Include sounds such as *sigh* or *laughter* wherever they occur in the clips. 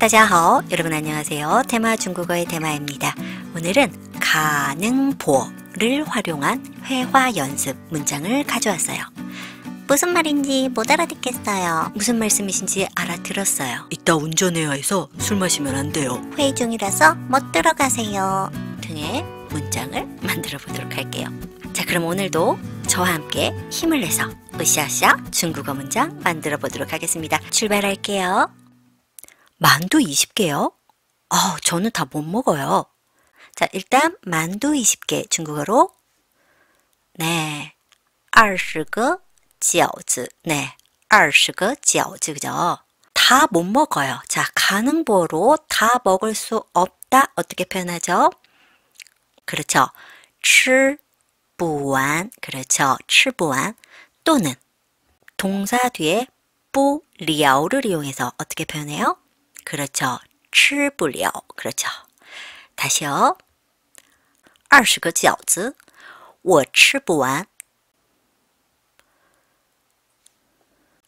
大家好, 여러분 안녕하세요. 테마 중국어의 테마입니다. 오늘은 가능보를 활용한 회화 연습 문장을 가져왔어요. 무슨 말인지 못 알아듣겠어요. 무슨 말씀이신지 알아들었어요. 이따 운전해야 해서 술 마시면 안 돼요. 회의 중이라서 못 들어가세요. 등의 문장을 만들어 보도록 할게요. 자, 그럼 오늘도 저와 함께 힘을 내서 으쌰으쌰 중국어 문장 만들어 보도록 하겠습니다. 출발할게요. 만두 20개요? 아, 저는 다 못 먹어요. 자, 일단 만두 20개 중국어로 네. 20개 饺子. 네. 20개 饺子. 그죠? 다 못 먹어요. 자, 가능보로 다 먹을 수 없다. 어떻게 표현하죠? 그렇죠. 吃不完. 그렇죠. 吃不完. 또는 동사 뒤에 뿌, 리를 이용해서 어떻게 표현해요? 그렇죠. 吃不了. 그렇죠. 다시요. 20개 饺子,我吃不完.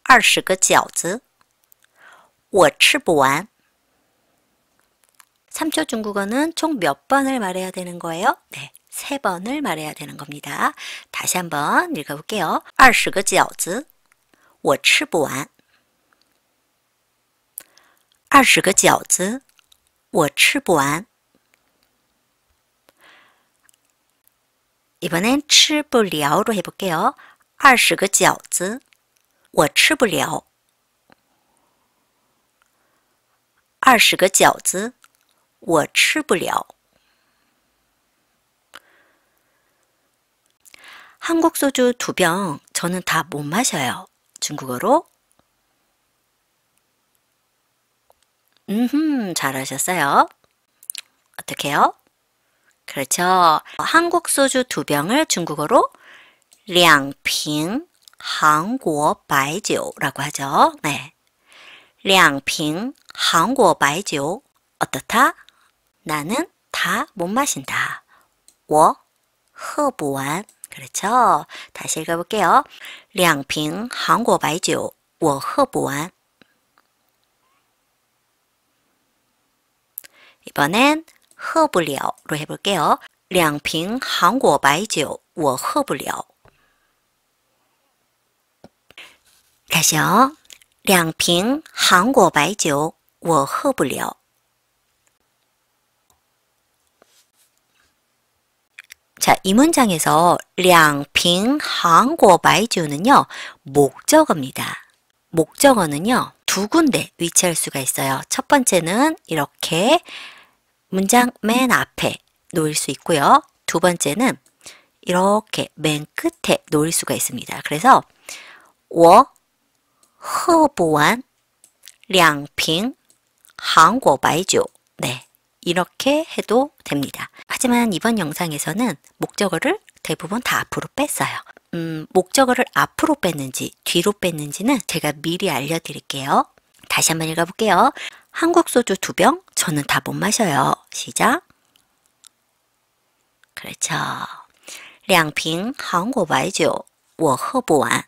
20개 饺子,我吃不完. 3초 중국어는 총 몇 번을 말해야 되는 거예요? 네, 3번을 말해야 되는 겁니다. 다시 한번 읽어볼게요. 20개 饺子,我吃不完.二十个饺子，我吃不完。一百人吃不了，一百个。二十个饺子，我吃不了。二十个饺子，我吃不了。韩国烧酒两瓶，저는다못마셔 요。 중국어로 음, 잘하셨어요. 어떻게요? 그렇죠. 한국 소주 두 병을 중국어로 两瓶 한국 白酒라고 하죠. 네. 两瓶 한국 白酒 어떻다? 나는 다 못 마신다. 我喝不完 그렇죠. 다시 읽어볼게요. 两瓶韩国白酒我喝不完 이번엔 허블려로 해볼게요. 两瓶 한국 白酒我喝不了. 다시요. 两瓶 한국 白酒我喝不了. 자, 이 문장에서 两瓶 한국 白酒는요. 목적어입니다. 목적어는요. 두 군데 위치할 수가 있어요. 첫 번째는 이렇게 문장 맨 앞에 놓일 수 있고요. 두 번째는 이렇게 맨 끝에 놓일 수가 있습니다. 그래서 我喝不完两瓶韩国白酒 네, 이렇게 해도 됩니다. 하지만 이번 영상에서는 목적어를 대부분 다 앞으로 뺐어요. 음, 목적어를 앞으로 뺐는지 뒤로 뺐는지는 제가 미리 알려드릴게요. 다시 한번 읽어볼게요. 한국 소주 두 병? 저는 다 못 마셔요. 시작. 그렇죠. 两瓶 한국 와이죠. 我喝不完.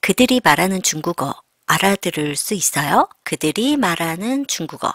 그들이 말하는 중국어 알아들을 수 있어요? 그들이 말하는 중국어.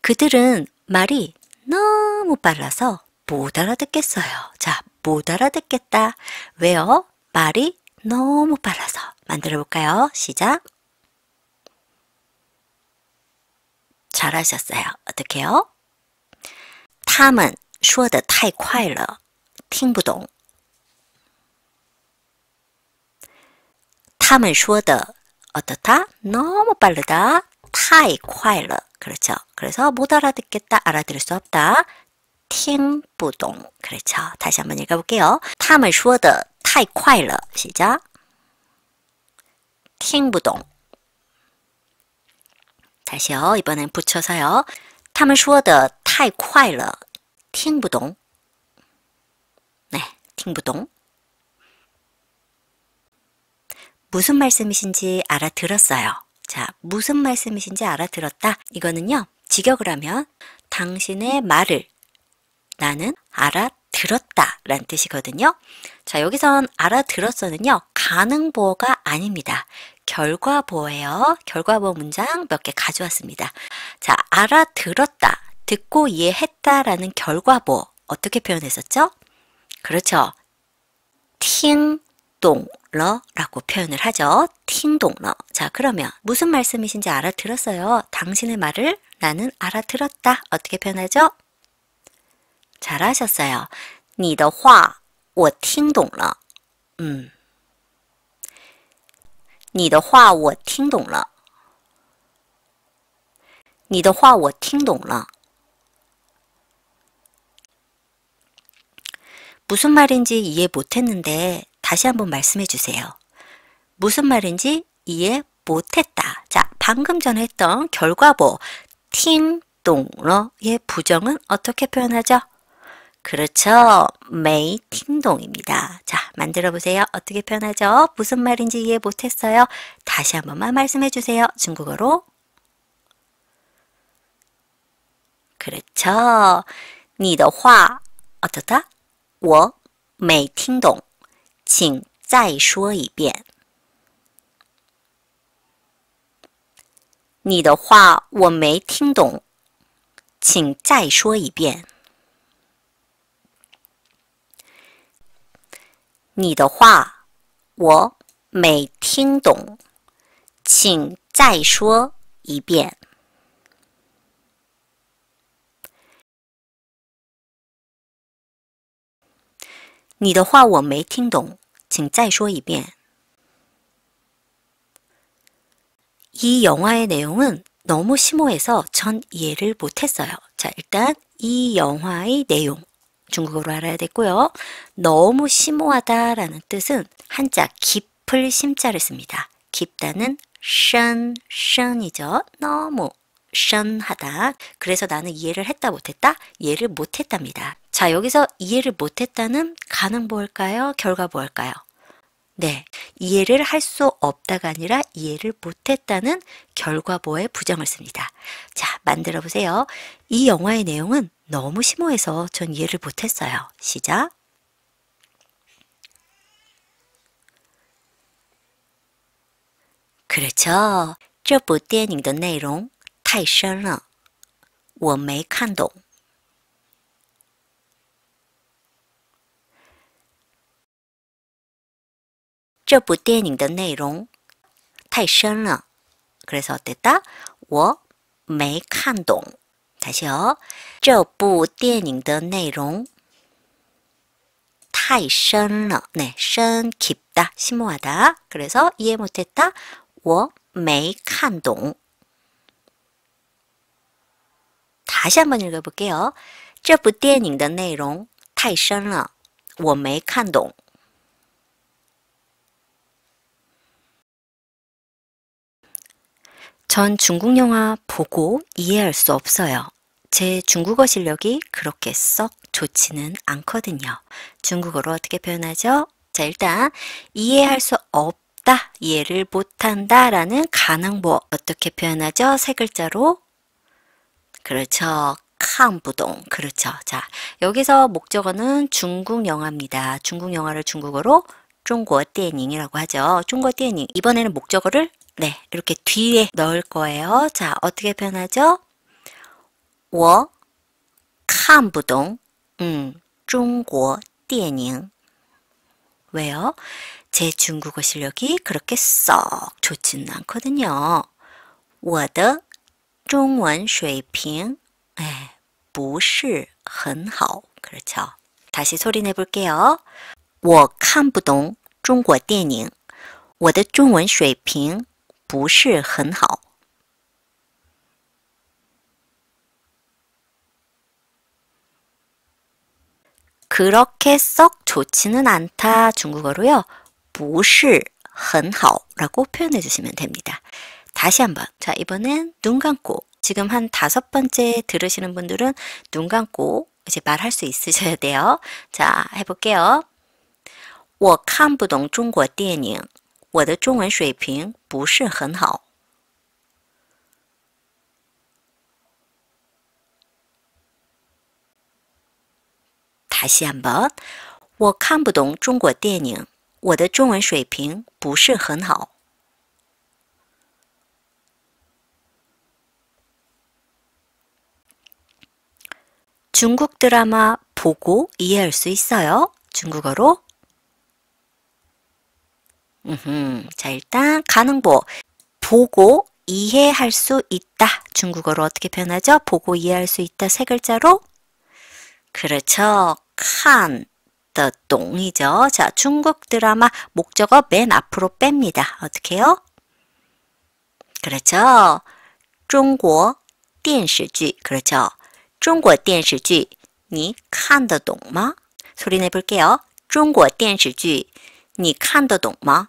그들은 말이 너무 빨라서 못 알아듣겠어요. 자, 못 알아듣겠다. 왜요? 말이 너무 빨라서. 만들어 볼까요? 시작. 잘하셨어요. 어떻게요? 他们说的太快了，听不懂。他们说的 어떻다? 너무 빠르다. 太快了. 그렇죠. 그래서 못 알아듣겠다, 알아들을 수 없다. 听不懂. 그렇죠. 다시 한번 읽어볼게요. 他们说的太快了. 시작. 听不懂. 다시요. 이번엔 붙여서요. 他们说的太快了.听不懂. 네, 听不懂. 무슨 말씀이신지 알아들었어요. 자, 무슨 말씀이신지 알아들었다. 이거는요, 직역을 하면 당신의 말을 나는 알아들었다 라는 뜻이거든요. 자, 여기선 알아들었어는요, 가능보어가 아닙니다. 결과보어예요. 결과보어 문장 몇 개 가져왔습니다. 자, 알아들었다, 듣고 이해했다 라는 결과보어 어떻게 표현했었죠? 그렇죠. 팅, 동, 러라고 표현을 하죠. 팅동러. 자, 그러면 무슨 말씀이신지 알아들었어요. 당신의 말을 나는 알아들었다. 어떻게 표현하죠? 잘하셨어요. 你的话我听懂了. 음. 你的话我听懂了.你的话我听懂了. 무슨 말인지 이해 못했는데 다시 한번 말씀해 주세요. 무슨 말인지 이해 못했다. 자, 방금 전에 했던 결과보 팅동러의 부정은 어떻게 표현하죠? 그렇죠. 메이 팅동입니다. 자, 만들어 보세요. 어떻게 표현하죠? 무슨 말인지 이해 못했어요. 다시 한 번만 말씀해 주세요. 중국어로. 그렇죠. 你的话 어떻다? 我没听懂.请再说一遍，你的话我没听懂，请再说一遍。你的话我没听懂，请再说一遍。 你的话我没听懂，请再说一遍。이 영화의 내용은 너무 심오해서 전 이해를 못했어요. 자, 일단 이 영화의 내용 중국어로 알아야 됐고요. 너무 심오하다라는 뜻은 한자 깊을 심자를 씁니다. 깊다는 션, 션이죠. 너무 션하다. 그래서 나는 이해를 했다 못했다? 이해를 못했답니다. 자, 여기서 이해를 못했다는 가능 뭘까요 결과 뭘까요 네, 이해를 할 수 없다가 아니라 이해를 못했다는 결과보에 부정을 씁니다. 자, 만들어 보세요. 이 영화의 내용은 너무 심오해서 전 이해를 못했어요. 시작. 그렇죠. 这部电影的内容太深了，我没看懂。这部电影的 내용 太深了. 그래서 어땠다? 我没看懂. 다시요. 这部电影的 내용 太深了. 네, 深 깊다, 심오하다. 그래서 이해 못했다. 我没看懂. 다시 한번 읽어볼게요. 这部电影的内容太深了，我没看懂。전 중국 영화 보고 이해할 수 없어요. 제 중국어 실력이 그렇게 썩 좋지는 않거든요. 중국어로 어떻게 표현하죠? 자, 일단 이해할 수 없다, 이해를 못한다 라는 가능보 뭐 어떻게 표현하죠? 세 글자로 그렇죠. 캄부동 그렇죠. 자, 여기서 목적어는 중국 영화입니다. 중국 영화를 중국어로 중국电影이라고 하죠. 중국电影 이번에는 목적어를 네, 이렇게 뒤에 넣을 거예요. 자, 어떻게 변하죠我看不懂 음, 中国电影 왜요? 제 중국어 실력이 그렇게 썩 좋지는 않거든요. 我的中文水平不是很好 네, 그렇죠. 다시 소리 내볼게요. 我看不懂中国电影我的中文水平 不是很好。그렇게 썩 좋지는 않다 중국어로요. 不是很好라고 표현해 주시면 됩니다. 다시 한번. 자, 이번엔 눈 감고. 지금 한 다섯 번째 들으시는 분들은 눈 감고 이제 말할 수 있으셔야 돼요. 자, 해볼게요. 我看不懂中国电影。我的中文水平不是很好。太像了，我看不懂中国电影。我的中文水平不是很好。중국드라마보고이해할수있어요중국어로 음흠. 자, 일단 가능보. 보고 이해할 수 있다. 중국어로 어떻게 표현하죠? 보고 이해할 수 있다 세 글자로. 그렇죠. 칸. 더 똥이죠. 자, 중국 드라마 목적어 맨 앞으로 뺍니다. 어떻게 요 그렇죠. 중국 电视剧. 그렇죠. 중국 电视剧.니 칸더 똥마? 소리 내볼게요. 중국 电视剧.니 칸더 똥마?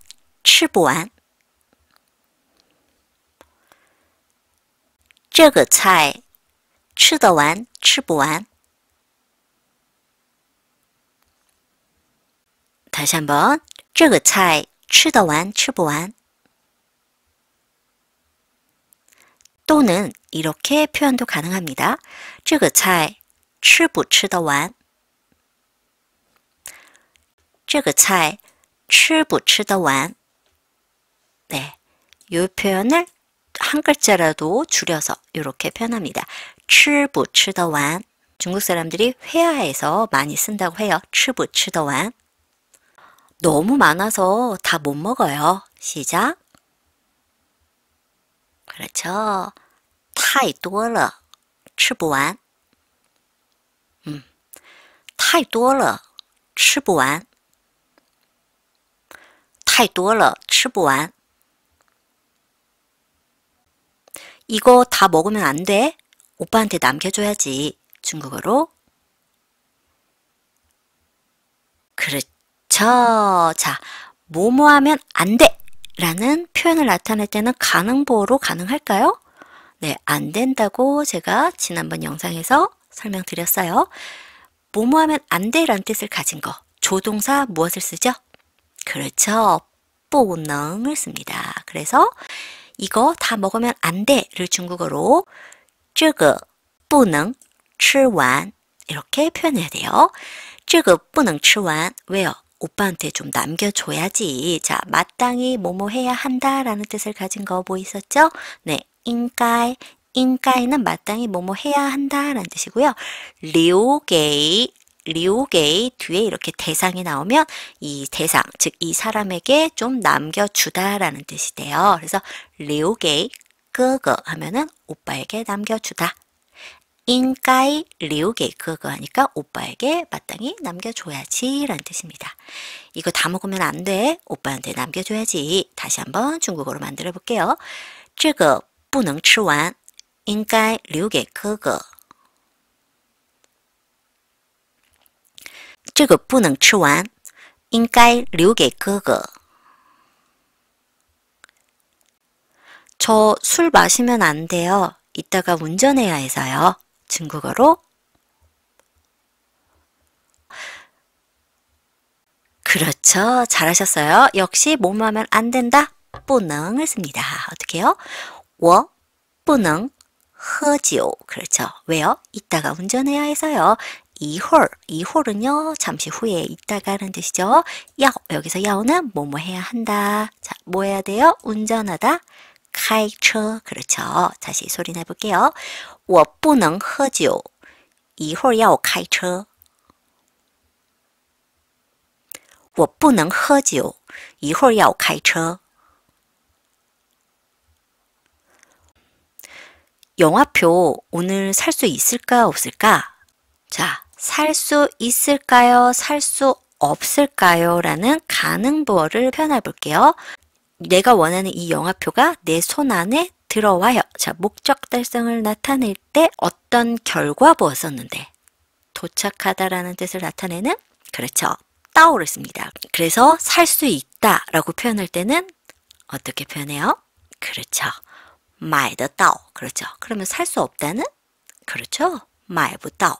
吃不完，这个菜吃得完，吃不完。台山宝，这个菜吃得完，吃不完。또는이렇게표현도가능합니다这个菜吃不吃得完？这个菜吃不吃得完？ 네. 요 표현을 한 글자라도 줄여서 이렇게 표현합니다. 吃不吃得完 중국 사람들이 회화에서 많이 쓴다고 해요. 吃不吃得完 너무 많아서 다 못 먹어요. 시작. 그렇죠. 太多了,吃不完. 음. 太多了,吃不完.太多了,吃不完. 이거 다 먹으면 안 돼. 오빠한테 남겨줘야지. 중국어로. 그렇죠. 자, 뭐뭐 하면 안 돼. 라는 표현을 나타낼 때는 가능보로 가능할까요? 네, 안 된다고 제가 지난번 영상에서 설명드렸어요. 뭐뭐 하면 안 돼. 라는 뜻을 가진 거. 조동사 무엇을 쓰죠? 그렇죠. 뽀능을 씁니다. 그래서 이거 다 먹으면 안 돼를 중국어로 这个不能吃完 이렇게 표현해야 돼요. 这个不能吃完 왜요? 오빠한테 좀 남겨줘야지. 자, 마땅히 뭐뭐 해야 한다라는 뜻을 가진 거뭐 있었죠? 네, 인가이, 인가이는 마땅히 뭐뭐 해야 한다라는 뜻이고요. 류게이, 리오게이 뒤에 이렇게 대상이 나오면 이 대상, 즉 이 사람에게 좀 남겨주다라는 뜻이 돼요. 그래서 리오게이 그거 하면은 오빠에게 남겨주다. 인가이 리오게이 그거 하니까 오빠에게 마땅히 남겨줘야지 라는 뜻입니다. 이거 다 먹으면 안 돼. 오빠한테 남겨줘야지. 다시 한번 중국어로 만들어 볼게요. 这个不能吃完应该留给哥哥。 这个不能吃完，应该留给哥哥。저 술 마시면 안 돼요. 이따가 운전해야 해서요. 중국어로 그렇죠. 잘하셨어요. 역시 몸하면 안 된다. 不能을 씁니다. 어떻게요? 我不能喝酒. 그렇죠. 왜요? 이따가 운전해야 해서요. 이홀, 이홀은요, 잠시 후에 있다가 는 뜻이죠. 야, 여기서 야오는 뭐뭐 해야 한다. 자, 뭐 해야 돼요? 운전하다. 카이처, 그렇죠. 다시 소리 내볼게요. 我不能喝酒. 이홀 야오 카이처. 我不能喝酒. 이홀 야오 카이처. 영화표 오늘 살 수 있을까 없을까? 자, 살수 있을까요? 살 수 없을까요? 라는 가능부어를 표현해 볼게요. 내가 원하는 이 영화표가 내 손 안에 들어와요. 자, 목적 달성을 나타낼 때 어떤 결과 보았었는데 도착하다라는 뜻을 나타내는 그렇죠. 따오르습니다. 그래서 살 수 있다라고 표현할 때는 어떻게 표현해요? 그렇죠. 마이더 따 그렇죠. 그러면 살 수 없다는 그렇죠. 마이부 따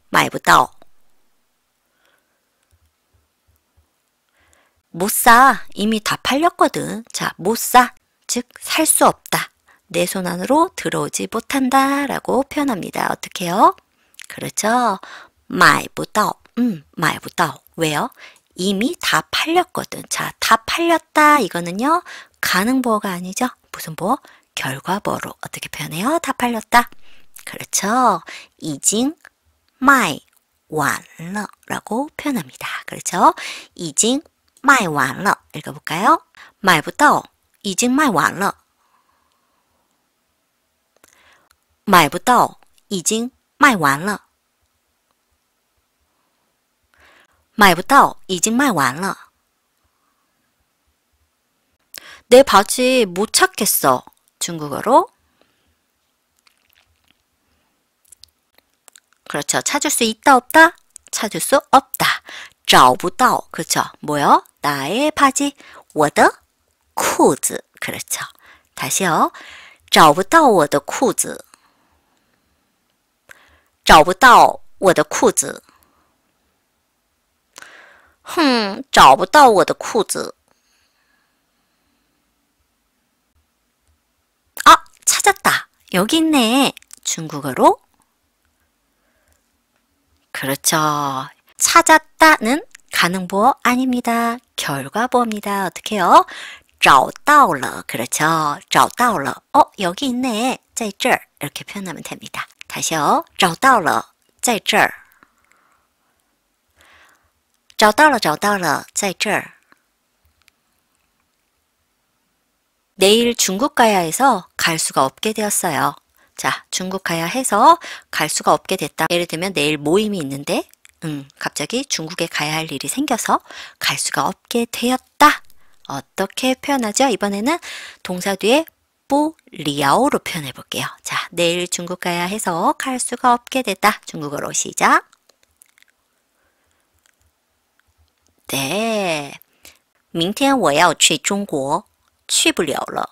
买不到。못 사. 이미 다 팔렸거든. 자, 못 사. 즉, 살 수 없다. 내 손 안으로 들어오지 못한다. 라고 표현합니다. 어떻게 요 그렇죠. 买不到. 음, 买不到. 왜요? 이미 다 팔렸거든. 자, 다 팔렸다. 이거는요. 가능보어가 아니죠. 무슨 보어? 결과보어로 어떻게 표현해요? 다 팔렸다. 그렇죠. 이징 卖完了라고 표현합니다. 그렇죠? 이经 마이 완러 읽어볼까요? 말부到 이징 마이 완러 买부到 이징 마이 완러 买부到 이징 마이 완러 내 바지 못 찾겠어 중국어로 그렇죠. 찾을 수 있다 없다? 찾을 수 없다. 找不到. 그렇죠. 뭐요? 나의 바지. 我的裤子. 그렇죠. 다시요. 找不到我的裤子.找不到我的裤子. 흠, 找不到我的裤子. 아, 찾았다. 여기 있네. 중국어로 그렇죠. 찾았다는 가능보어 아닙니다. 결과보입니다 어떻게 해요? 找到了. 그렇죠. 找到了. 어, 여기 있네. 在这 이렇게 표현하면 됩니다. 다시요. 找到了在这找到了找到了在这 내일 중국 가야 해서 갈 수가 없게 되었어요. 자, 중국 가야 해서 갈 수가 없게 됐다. 예를 들면 내일 모임이 있는데, 음, 갑자기 중국에 가야 할 일이 생겨서 갈 수가 없게 되었다. 어떻게 표현하죠? 이번에는 동사 뒤에 뿌리아오로 표현해 볼게요. 자, 내일 중국 가야 해서 갈 수가 없게 됐다. 중국어로 시작. 네. 明天我要去中国去不了了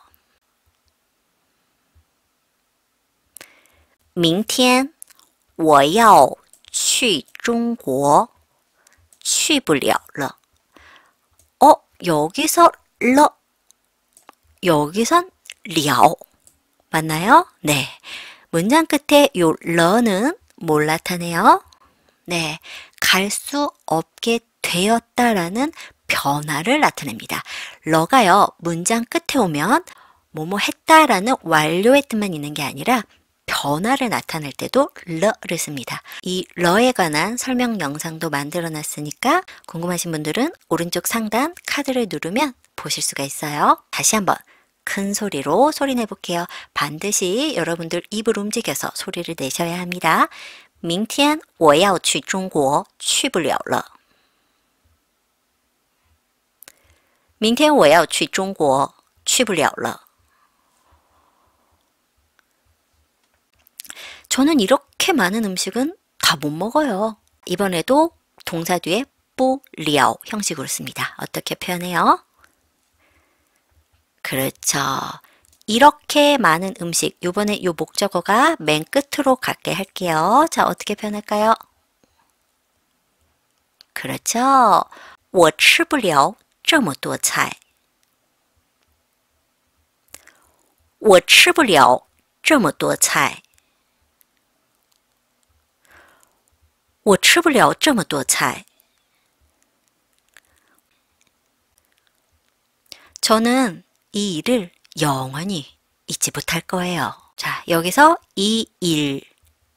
明天我要去中国，去不了了。어 여기서 러 여기선 려 맞나요? 네. 문장 끝에 요 러는 뭘 나타내요? 네. 갈 수 없게 되었다라는 변화를 나타냅니다. 러가요. 문장 끝에 오면 뭐뭐 했다라는 완료의 뜻만 있는 게 아니라 변화를 나타낼 때도 러를 씁니다. 이 러에 관한 설명 영상도 만들어 놨으니까 궁금하신 분들은 오른쪽 상단 카드를 누르면 보실 수가 있어요. 다시 한번 큰 소리로 소리 내볼게요. 반드시 여러분들 입을 움직여서 소리를 내셔야 합니다. 明天我要去中国去不了了明天我要去中国去不了了 저는 이렇게 많은 음식은 다 못 먹어요. 이번에도 동사 뒤에 뿌리어 형식으로 씁니다. 어떻게 표현해요? 그렇죠. 이렇게 많은 음식, 요번에 요 목적어가 맨 끝으로 갖게 할게요. 자, 어떻게 표현할까요? 그렇죠. 我吃不了这么多菜.我吃不了这么多菜.我吃不了这么多菜。 저는 이 일을 영원히 잊지 못할 거예요. 자, 여기서 이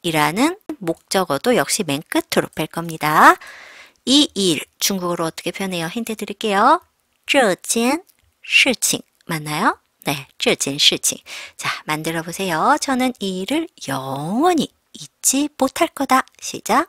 일이라는 목적어도 역시 맨 끝으로 뺄 겁니다. 이 일, 중국어로 어떻게 표현해요? 힌트 드릴게요. 这件事情 맞나요? 네, 这件事情. 자, 만들어 보세요. 저는 이 일을 영원히 잊지 못할 거다. 시작.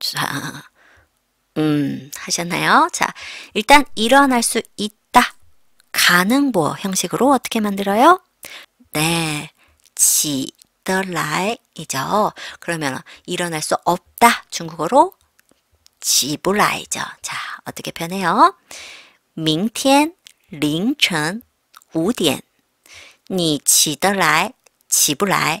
자, 음, 하셨나요? 자, 일단 일어날 수 있다. 가능보 형식으로 어떻게 만들어요? 네, 지더라이죠. 그러면 일어날 수 없다. 중국어로 지불라이죠. 자, 어떻게 변해요? 明天凌晨5点你起得来起不来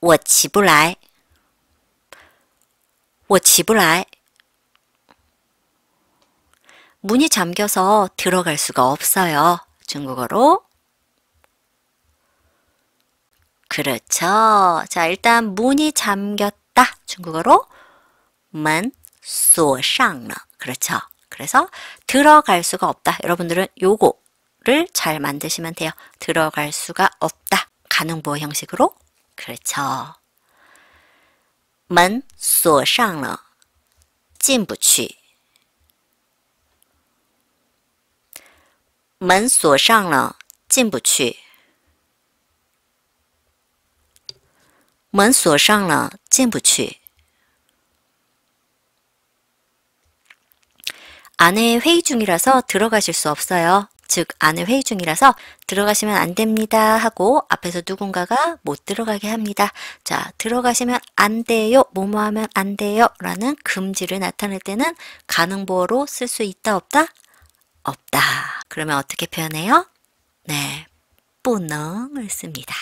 我起不来，我起不来。 문이 잠겨서 들어갈 수가 없어요. 중국어로. 그렇죠. 자, 일단 문이 잠겼다. 중국어로. 문, 锁上了. 그렇죠. 그래서 들어갈 수가 없다. 여러분들은 요거를 잘 만드시면 돼요. 들어갈 수가 없다. 가능보 형식으로 그렇죠. 门锁上了，进不去。门锁上了，进不去。门锁上了，进不去。안에회의중이라서들어가실수없어요 즉 안에 회의 중이라서 들어가시면 안 됩니다 하고 앞에서 누군가가 못 들어가게 합니다. 자, 들어가시면 안 돼요, 뭐뭐 하면 안 돼요 라는 금지를 나타낼 때는 가능보어로 쓸 수 있다 없다? 없다. 그러면 어떻게 표현해요? 네, 뿌능을 씁니다.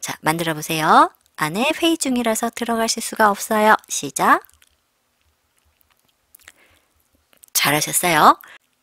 자, 만들어 보세요. 안에 회의 중이라서 들어가실 수가 없어요. 시작! 잘하셨어요.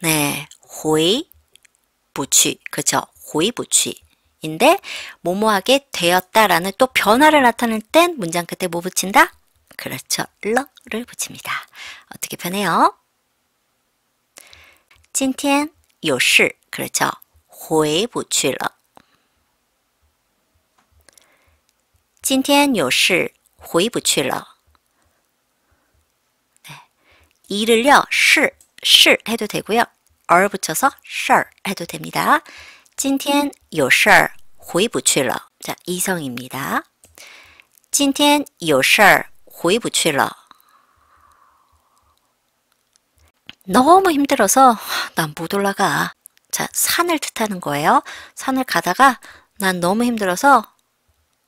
네, 호이 부취 그쵸 그렇죠. 호이 부취 인데 모모하게 되었다라는 또 변화를 나타낼 땐 문장 끝에 뭐 붙인다? 그렇죠. 러를 붙입니다. 어떻게 편해요今天有事 그렇죠. 回不去了.今天有事回不去了. 네. 일을요, 시시 해도 되고요. 얼 붙여서 事 해도 됩니다. 今天有事儿回不去了. 음. 자, 이성입니다. 今天有事儿回不去了. 너무 힘들어서 난 못 올라가. 자, 산을 뜻하는 거예요. 산을 가다가 난 너무 힘들어서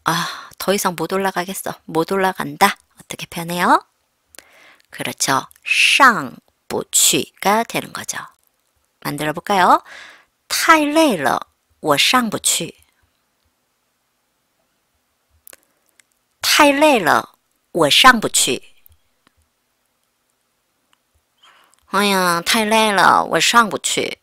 아, 더 이상 못 올라가겠어. 못 올라간다. 어떻게 표현해요? 그렇죠. 상不去，盖天龙哥叫，慢点不盖哦，太累了，我上不去，太累了，我上不去，哎呀，太累了，我上不去。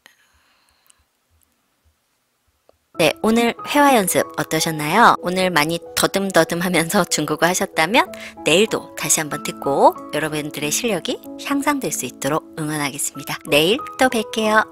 네, 오늘 회화 연습 어떠셨나요? 오늘 많이 더듬더듬 하면서 *laughs* 중국어 하셨다면 내일도 다시 한번 듣고 여러분들의 실력이 향상될 수 있도록 응원하겠습니다. 내일 또 뵐게요.